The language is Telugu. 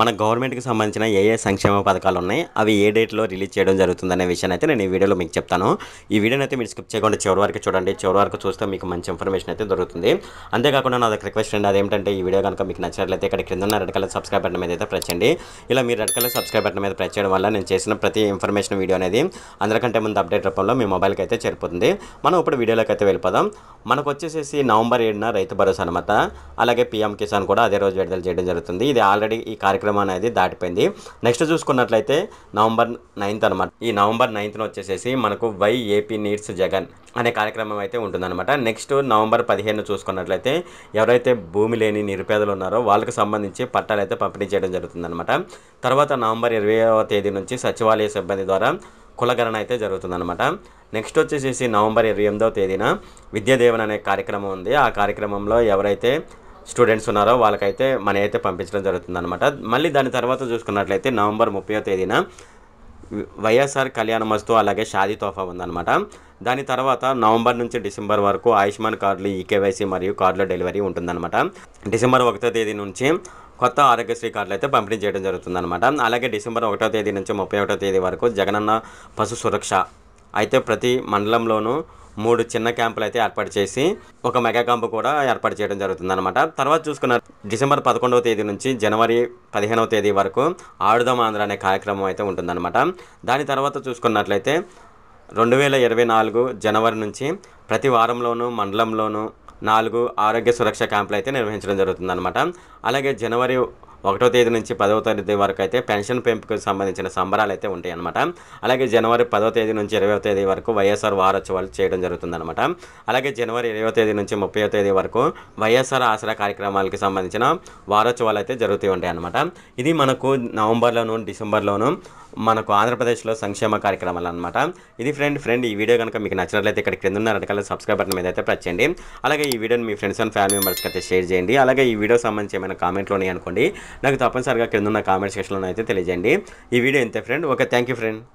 మన గవర్నమెంట్కి సంబంధించిన ఏ ఏ సంక్షేమ పథకాలు ఉన్నాయి అవి ఏ డేట్లో రిలీజ్ చేయడం జరుగుతుందనే విషయాన్ని అయితే నేను ఈ వీడియోలో మీకు చెప్తాను ఈ వీడియోని అయితే మీరు స్కిప్ చేయకుండా చివరి వరకు చూడండి చివరి వరకు చూస్తే మీకు మంచి ఇన్ఫర్మేషన్ అయితే దొరుకుతుంది అంతేకాకుండా నాకు రిక్వెస్ట్ అండి అదేంటంటే ఈ వీడియో కనుక మీకు నచ్చినట్లయితే ఇక్కడ కింద రెడ్ కలర్ సబ్స్క్రైబ్ బటన్ మీద అయితే ప్రెస్ చేయండి ఇలా మీరు రెడ్ కలర్ సబ్స్క్రైబ్ బటన్ మీద ప్రెస్ చేయడం వల్ల నేను చేసిన ప్రతి ఇన్ఫర్మేషన్ వీడియో అనేది అందరికంటే ముందు అప్డేట్ రూపంలో మీ మొబైల్కి అయితే చేరిపోతుంది మనం ఇప్పుడు వీడియోలోకి అయితే వెళ్ళిపోదాం మనకు వచ్చేసేసి నవంబర్ ఏడున రైతు భరోసా అనమాట అలాగే పీఎం కిసాన్ కూడా అదే రోజు విడుదల చేయడం జరుగుతుంది ఇది ఆల్రెడీ ఈ కార్యక్రమం కార్యక్రమం అనేది దాటిపోయింది నెక్స్ట్ చూసుకున్నట్లయితే నవంబర్ నైన్త్ అనమాట ఈ నవంబర్ నైన్త్న వచ్చేసేసి మనకు వై ఏపీ నీడ్స్ జగన్ అనే కార్యక్రమం అయితే ఉంటుందన్నమాట నెక్స్ట్ నవంబర్ పదిహేను చూసుకున్నట్లయితే ఎవరైతే భూమి లేని నిరుపేదలు ఉన్నారో వాళ్ళకి సంబంధించి పట్టాలు అయితే పంపిణీ చేయడం జరుగుతుందన్నమాట తర్వాత నవంబర్ ఇరవైవ తేదీ నుంచి సచివాలయ సిబ్బంది ద్వారా కులగణన అయితే జరుగుతుందన్నమాట నెక్స్ట్ వచ్చేసేసి నవంబర్ ఇరవై ఎనిమిదవ తేదీన విద్యాదేవన్ అనే కార్యక్రమం ఉంది ఆ కార్యక్రమంలో ఎవరైతే స్టూడెంట్స్ ఉన్నారో వాళ్ళకైతే మన అయితే పంపించడం జరుగుతుంది అనమాట మళ్ళీ దాని తర్వాత చూసుకున్నట్లయితే నవంబర్ ముప్పయో తేదీన వైఎస్ఆర్ కళ్యాణ మస్తు అలాగే షాదీ తోఫా ఉందన్నమాట దాని తర్వాత నవంబర్ నుంచి డిసెంబర్ వరకు ఆయుష్మాన్ కార్డులు ఈకేవైసీ మరియు కార్డుల డెలివరీ ఉంటుందన్నమాట డిసెంబర్ ఒకటో తేదీ నుంచి కొత్త ఆరోగ్యశ్రీ కార్డులు అయితే పంపిణీ చేయడం జరుగుతుందన్నమాట అలాగే డిసెంబర్ ఒకటో తేదీ నుంచి ముప్పై ఒకటో తేదీ వరకు జగనన్న పశు సురక్ష అయితే ప్రతి మండలంలోనూ మూడు చిన్న క్యాంపులు అయితే ఏర్పాటు చేసి ఒక మెగా క్యాంపు కూడా ఏర్పాటు చేయడం జరుగుతుందన్నమాట తర్వాత చూసుకున్న డిసెంబర్ పదకొండవ తేదీ నుంచి జనవరి పదిహేనవ తేదీ వరకు ఆడుదాం ఆంధ్ర అనే కార్యక్రమం అయితే ఉంటుందన్నమాట దాని తర్వాత చూసుకున్నట్లయితే రెండు వేల ఇరవై నాలుగు జనవరి నుంచి ప్రతి వారంలోనూ మండలంలోనూ నాలుగు ఆరోగ్య సురక్ష క్యాంపులు అయితే నిర్వహించడం జరుగుతుందన్నమాట అలాగే జనవరి ఒకటో తేదీ నుంచి పదవ తేదీ వరకు అయితే పెన్షన్ పెంపుకు సంబంధించిన సంబరాలు అయితే ఉంటాయి అనమాట అలాగే జనవరి పదవ తేదీ నుంచి ఇరవై తేదీ వరకు వైఎస్ఆర్ వారోత్సవాలు చేయడం జరుగుతుందన్నమాట అలాగే జనవరి ఇరవై తేదీ నుంచి ముప్పై తేదీ వరకు వైఎస్ఆర్ ఆసరా కార్యక్రమాలకు సంబంధించిన వారోత్సవాలు అయితే జరుగుతూ ఉంటాయి అనమాట ఇది మనకు నవంబర్లోను డిసెంబర్లోను మనకు ఆంధ్రప్రదేశ్లో సంక్షేమ కార్యక్రమాలు అనమాట ఇది ఫ్రెండ్ ఫ్రెండ్ ఈ వీడియో కనుక మీకు నచ్చినట్లయితే ఇక్కడ క్రింద ఉన్న రకాల సబ్స్క్రైబ్ బటన్ మీద అయితే ప్రెస్ చేయండి అలాగే ఈ వీడియోని మీ ఫ్రెండ్స్ అండ్ ఫ్యామిలీ మెంబర్స్కి అయితే షేర్ చేయండి అలాగే ఈ వీడియో సంబంధించి ఏమైనా కామెంట్లోనే అనుకోండి నాకు తప్పనిసరిగా కింద ఉన్న కామెంట్ సెక్షన్లో అయితే తెలియజేయండి ఈ వీడియో ఎంత ఫ్రెండ్ ఓకే థ్యాంక్ ఫ్రెండ్